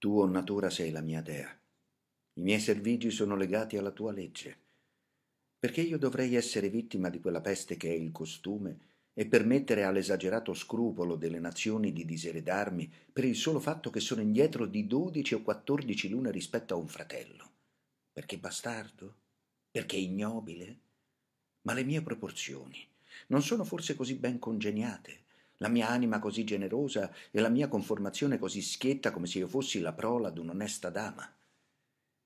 Tu o natura sei la mia dea. I miei servigi sono legati alla tua legge. Perché io dovrei essere vittima di quella peste che è il costume e permettere all'esagerato scrupolo delle nazioni di diseredarmi per il solo fatto che sono indietro di dodici o quattordici lune rispetto a un fratello? Perché bastardo? Perché ignobile? Ma le mie proporzioni non sono forse così ben congegnate? la mia anima così generosa e la mia conformazione così schietta come se io fossi la prola onesta dama.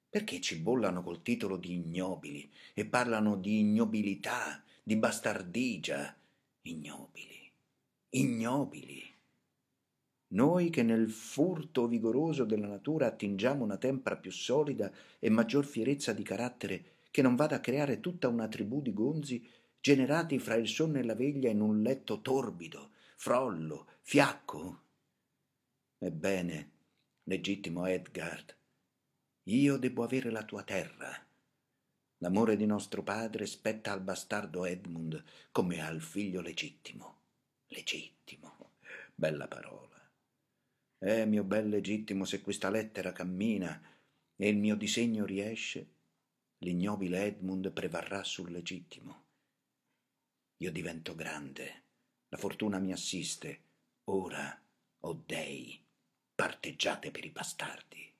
Perché ci bollano col titolo di ignobili e parlano di ignobilità, di bastardigia? Ignobili, ignobili. Noi che nel furto vigoroso della natura attingiamo una tempra più solida e maggior fierezza di carattere che non vada a creare tutta una tribù di gonzi generati fra il sonno e la veglia in un letto torbido frollo, fiacco? Ebbene, legittimo Edgard, io debbo avere la tua terra. L'amore di nostro padre spetta al bastardo Edmund come al figlio legittimo. Legittimo, bella parola. Eh, mio bel legittimo, se questa lettera cammina e il mio disegno riesce, l'ignobile Edmund prevarrà sul legittimo. Io divento grande la fortuna mi assiste. Ora, o oh dei, parteggiate per i bastardi.